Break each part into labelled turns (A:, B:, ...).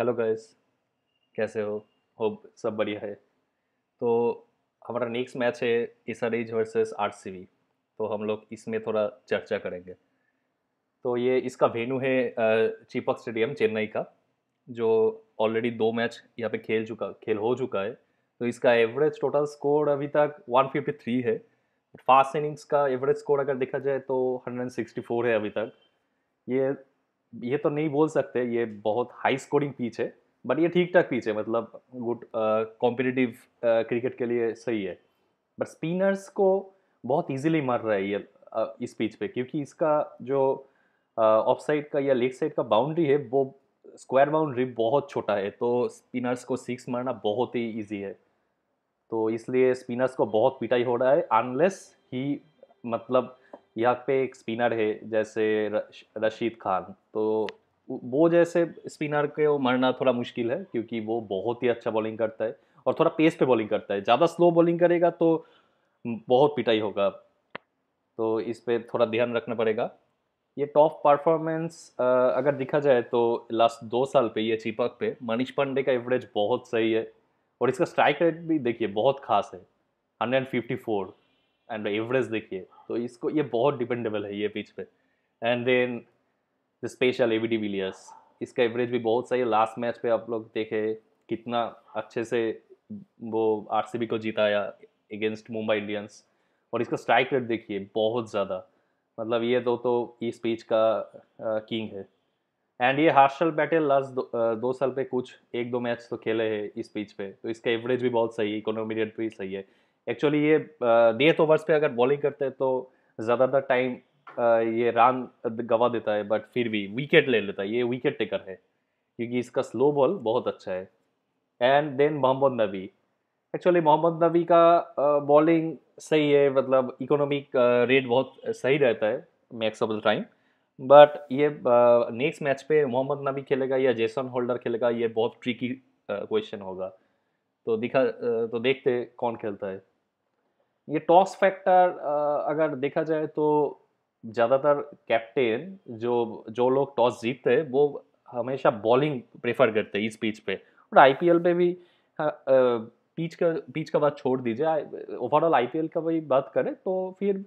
A: hello guys कैसे हो hope सब बढ़िया है तो हमारा नेक्स्ट मैच है एसआरएच वर्सेस वी तो हम लोग इसमें थोड़ा चर्चा करेंगे तो ये इसका वेन्यू है चिपक स्टेडियम चेन्नई का जो ऑलरेडी दो मैच यहाँ पे खेल चुका खेल हो चुका है तो इसका एवरेज टोटल स्कोर अभी तक 153 है फास्ट इनिंग्स का एवरेज स्कोर अगर देखा जाए तो 164 है अभी तक ये ये तो नहीं बोल सकते ये बहुत हाई स्कोरिंग पिच है बट ये ठीक ठाक पिच है मतलब गुड कॉम्पिटिटिव क्रिकेट के लिए सही है बट स्पिनर्स को बहुत इजीली मर रहा है ये uh, इस पिच पे क्योंकि इसका जो ऑफ uh, साइड का या लेग साइड का बाउंड्री है वो स्क्वायर बाउंड्री बहुत छोटा है तो स्पिनर्स को सिक्स मारना बहुत ही ईजी है तो इसलिए स्पिनर्स को बहुत पिटाई हो रहा है अनलेस ही मतलब यहाँ पे एक स्पिनर है जैसे रश, रशीद खान तो वो जैसे स्पिनर के वो मरना थोड़ा मुश्किल है क्योंकि वो बहुत ही अच्छा बॉलिंग करता है और थोड़ा पेस पे बॉलिंग करता है ज़्यादा स्लो बॉलिंग करेगा तो बहुत पिटाई होगा तो इस पर थोड़ा ध्यान रखना पड़ेगा ये टॉप परफॉर्मेंस अगर देखा जाए तो लास्ट दो साल पे ये चिपक पे मनीष पांडे का एवरेज बहुत सही है और इसका स्ट्राइक रेट भी देखिए बहुत खास है 154 एंड एवरेज देखिए तो इसको ये बहुत डिपेंडेबल है ये पिच पे and then the special AB de Villiers इसका एवरेज भी बहुत सही है लास्ट मैच पे आप लोग देखे कितना अच्छे से वो आर को जिताया अगेंस्ट मुंबई इंडियंस और इसका स्ट्राइक रेट देखिए बहुत ज़्यादा मतलब ये दो तो इस पिच का किंग है एंड ये हार्शल बैटे लास्ट दो, दो साल पे कुछ एक दो मैच तो खेले हैं इस पिच पे तो इसका एवरेज भी बहुत सही है इकोनॉमी रेट भी सही है एक्चुअली ये डेथ ओवर्स पे अगर बॉलिंग करते हैं तो ज़्यादातर टाइम ये रन गवा देता है बट फिर भी विकेट ले लेता है ये विकेट टेकर है क्योंकि इसका स्लो बॉल बहुत अच्छा है एंड देन मोहम्मद नबी एक्चुअली मोहम्मद नबी का बॉलिंग सही है मतलब इकोनॉमिक रेट बहुत सही रहता है max of the time but ये नेक्स्ट मैच पे मोहम्मद नबी खेलेगा या जेसन होल्डर खेलेगा ये बहुत ट्रिकी क्वेश्चन होगा तो दिखा तो देखते कौन खेलता है ये टॉस फैक्टर अगर देखा जाए तो ज़्यादातर कैप्टन जो जो लोग टॉस जीतते हैं वो हमेशा बॉलिंग प्रेफर करते हैं इस पिच पे और आईपीएल पे भी पिच का पिच का बात छोड़ दीजिए ओवरऑल आईपीएल का भी बात करें तो फिर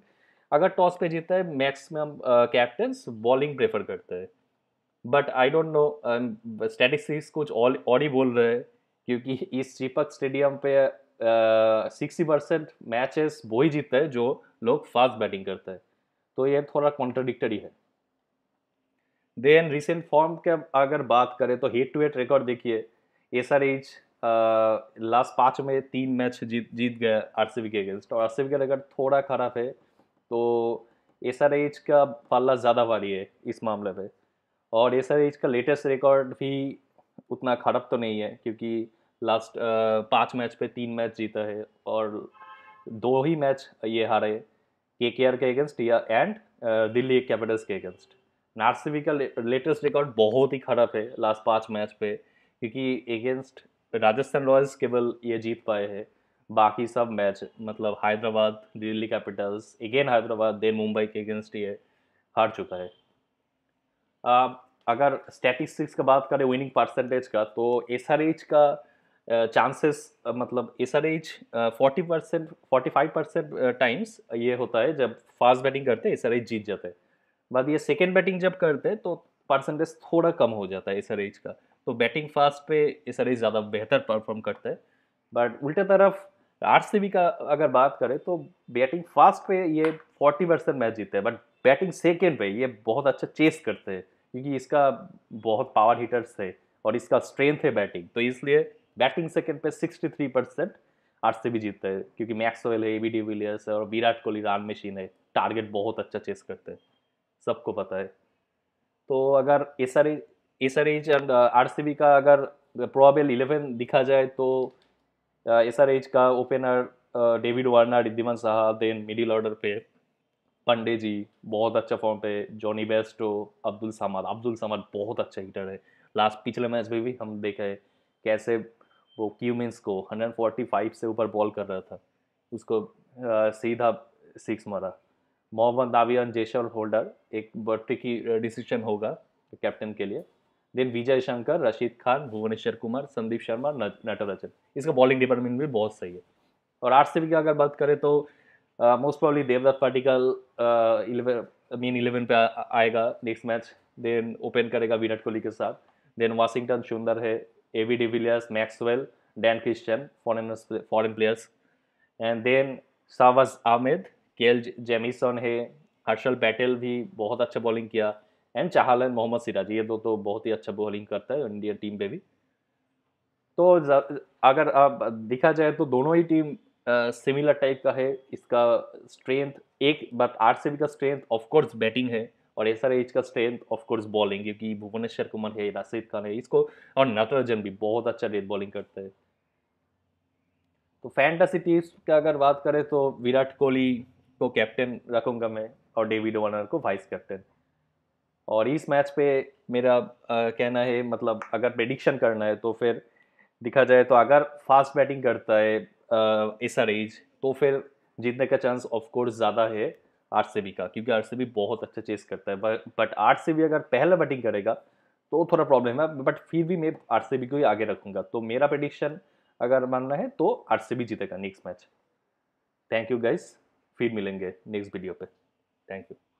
A: अगर टॉस पे जीतता है मैक्सिमम कैप्टन बॉलिंग प्रेफर करते हैं but I don't know statistics कुछ और ही बोल रहे हैं क्योंकि इस चिपक स्टेडियम पे सिक्सटी परसेंट मैचेस वो ही जीतते हैं जो लोग फास्ट बैटिंग करते हैं तो ये थोड़ा कॉन्ट्रोडिक्टरी है देन रिसेंट फॉर्म के अगर बात करें तो हेड टू हेड रिकॉर्ड देखिए एस आर एच लास्ट पाँच में तीन मैच जीत जीत गया आर सी के अगेंस्ट और आर सी का रिकॉर्ड थोड़ा खराब है तो एस आर एच का पल्ला ज़्यादा भारी है इस मामले पे और एस आर एच का लेटेस्ट रिकॉर्ड भी उतना खराब तो नहीं है क्योंकि लास्ट पांच मैच पे तीन मैच जीता है और दो ही मैच ये हारे के के आर के अगेंस्ट या एंड दिल्ली कैपिटल्स के अगेंस्ट नार्सिवी का लेटेस्ट रिकॉर्ड बहुत ही खराब है लास्ट पाँच मैच पे क्योंकि अगेंस्ट राजस्थान रॉयल्स केवल ये जीत पाए हैं बाकी सब मैच मतलब Hyderabad Delhi Capitals again Hyderabad then Mumbai के अगेंस्ट ये हार चुका है आ, अगर स्टैटिस्टिक्स का बात करें विनिंग परसेंटेज का तो एस का चांसेस uh, मतलब R H forty percent forty five percent times ये होता है जब फास्ट बैटिंग करते हैं आर एच जीत जाते हैं बाद ये सेकेंड बैटिंग जब करते हैं तो परसेंटेज थोड़ा कम हो जाता है आर एच का तो बैटिंग फास्ट पे आर एच ज़्यादा बेहतर परफॉर्म करता है बट उल्टे तरफ आर का अगर बात करें तो बैटिंग फास्ट पे ये फोर्टी परसेंट मैच जीतते हैं बट बैटिंग सेकेंड पे ये बहुत अच्छा चेस करते हैं क्योंकि इसका बहुत पावर हीटर्स है और इसका स्ट्रेंथ है बैटिंग तो इसलिए बैटिंग सेकेंड पे 63 परसेंट आर भी जीतता है क्योंकि मैक्सवेल है ए बी डिविलियर्स है और विराट कोहली रन मशीन है टारगेट बहुत अच्छा चेस करते हैं सबको पता है तो अगर S R S H and R का अगर प्रोबेल इलेवन दिखा जाए तो एस आर एच का opener David Warner Riddhiman Saha then middle order पे पंडे जी बहुत अच्छा फॉर्म पे जॉनी बेस्टो अब्दुल समद अब्दुल समद बहुत अच्छा हिटर है लास्ट पिछले मैच में भी हम देखा है कैसे वो क्यूमिन्स को 145 से ऊपर बॉल कर रहा था उसको आ, सीधा सिक्स मारा मोहम्मद नावियान जेशल होल्डर एक ट्रिकी डिसीजन होगा कैप्टन के लिए देन विजय शंकर रशीद खान भुवनेश्वर कुमार संदीप शर्मा नटराजन इसका बॉलिंग डिपार्टमेंट भी बहुत सही है और आठ से अगर बात करें तो most probably Devdutt Padikkal eleven mean eleven पे आएगा नेक्स्ट मैच देन ओपन करेगा विराट कोहली के साथ देन वाशिंगटन सुंदर है A de de Villiers Maxwell Dan Christian foreign foreign players and then शाहवाज आमिद केल जेमिसन है हर्षल पैटेल भी बहुत अच्छा बॉलिंग किया एंड चाहल एंड मोहम्मद सिराज ये दो तो बहुत ही अच्छा बॉलिंग करता है इंडिया टीम पे भी तो अगर आप देखा जाए तो दोनों ही टीम सिमिलर टाइप का है इसका स्ट्रेंथ एक बट आर का स्ट्रेंथ ऑफ कोर्स बैटिंग है और एस आर एच का स्ट्रेंथ ऑफकोर्स बॉलिंग क्योंकि भुवनेश्वर कुमार है राशिद खान है इसको और नटराजन भी बहुत अच्छा डेथ बॉलिंग करते हैं तो फैंटासी टीम्स का अगर बात करें तो विराट कोहली को कैप्टन रखूंगा मैं और डेविड वार्नर को वाइस कैप्टन और इस मैच पे मेरा आ, कहना है मतलब अगर प्रेडिक्शन करना है तो फिर देखा जाए तो अगर फास्ट बैटिंग करता है एस आर एज तो फिर जीतने का चांस ऑफ कोर्स ज़्यादा है बी का क्योंकि बी बहुत अच्छा चेस करता है बट बी अगर पहला बैटिंग करेगा तो थोड़ा प्रॉब्लम है बट फिर भी मैं बी को ही आगे रखूंगा तो मेरा प्रडिक्शन अगर मानना है तो बी जीतेगा next match thank you guys फिर मिलेंगे नेक्स्ट वीडियो पे थैंक यू